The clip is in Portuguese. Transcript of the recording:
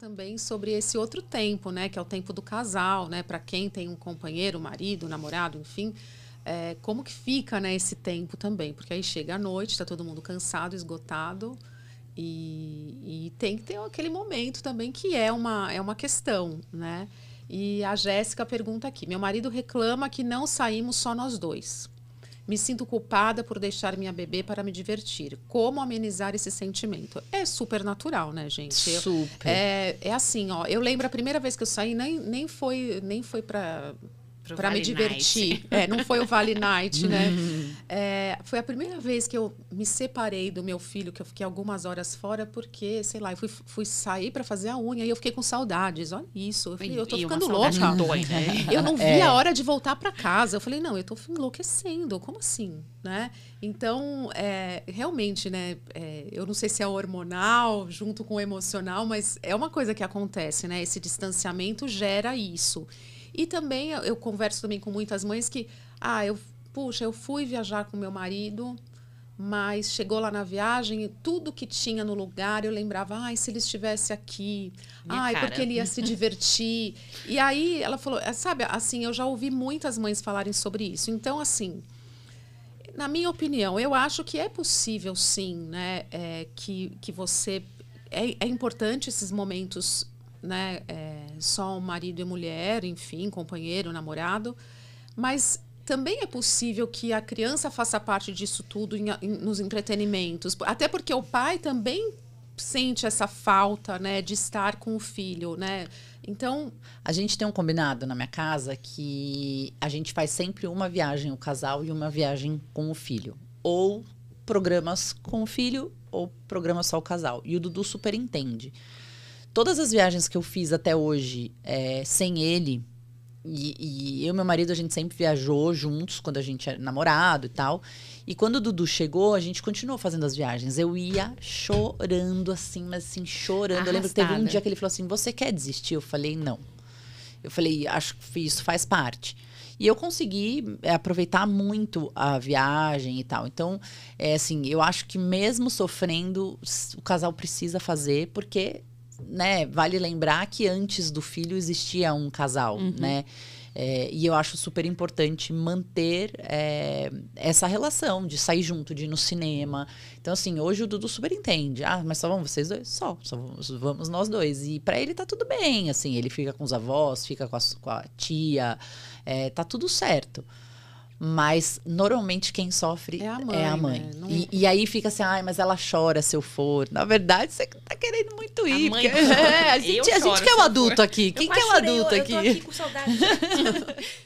também sobre esse outro tempo, né? Que é o tempo do casal, né? Para quem tem um companheiro, marido, namorado, enfim. É, como que fica né, esse tempo também? Porque aí chega a noite, está todo mundo cansado, esgotado. E, e, tem que ter aquele momento também que é uma, é uma questão, né? E a Jéssica pergunta aqui: meu marido reclama que não saímos só nós dois. Me sinto culpada por deixar minha bebê para me divertir. Como amenizar esse sentimento? É super natural, né, gente? Super. Eu, é, é assim, ó. Eu lembro a primeira vez que eu saí, nem, nem foi, nem foi para para vale me divertir. é, não foi o Vale Night, né? Uhum. É, foi a primeira vez que eu me separei do meu filho, que eu fiquei algumas horas fora, porque, sei lá, eu fui, fui sair para fazer a unha e eu fiquei com saudades. Olha isso. Eu falei, eu tô ficando louca. Eu não vi é. a hora de voltar para casa. Eu falei, não, eu tô enlouquecendo. Como assim? Né? Então, é, realmente, né? É, eu não sei se é hormonal junto com o emocional, mas é uma coisa que acontece, né? Esse distanciamento gera isso. E também eu converso também com muitas mães que, ah, eu, puxa, eu fui viajar com meu marido, mas chegou lá na viagem, tudo que tinha no lugar, eu lembrava, ai, se ele estivesse aqui, Minha ai, cara. porque ele ia se divertir. e aí ela falou, eh, sabe, assim, eu já ouvi muitas mães falarem sobre isso. Então, assim, na minha opinião, eu acho que é possível, sim, né, é, que, que você. É, é importante esses momentos, né? É, só um marido e mulher, enfim, companheiro, namorado, mas também é possível que a criança faça parte disso tudo em, em, nos entretenimentos, até porque o pai também sente essa falta, né, de estar com o filho, né? Então, a gente tem um combinado na minha casa que a gente faz sempre uma viagem o casal e uma viagem com o filho, ou programas com o filho ou programas só o casal. E o Dudu super entende. Todas as viagens que eu fiz até hoje é, sem ele, e, e eu e meu marido, a gente sempre viajou juntos quando a gente era namorado e tal. E quando o Dudu chegou, a gente continuou fazendo as viagens. Eu ia chorando, assim, mas assim, chorando. Arrastada. Eu lembro que teve um dia que ele falou assim: Você quer desistir? Eu falei: Não. Eu falei: Acho que isso faz parte. E eu consegui é, aproveitar muito a viagem e tal. Então, é assim, eu acho que mesmo sofrendo, o casal precisa fazer, porque né, vale lembrar que antes do filho existia um casal, uhum. né? É, e eu acho super importante manter é, essa relação de sair junto, de ir no cinema. Então, assim, hoje o Dudu super entende. Ah, mas só vão vocês dois? Só, só vamos, vamos nós dois. E para ele tá tudo bem, assim, ele fica com os avós, fica com a, com a tia, é, tá tudo certo. Mas normalmente quem sofre é a mãe. É a mãe. Né? Não... E, e, aí fica assim, ai, mas ela chora se eu for. Na verdade, você tá querendo muito ir. A, mãe... porque... é, a gente, a gente quer é o adulto for. aqui. Quem quer é o adulto eu, aqui? Eu tô aqui com saudade.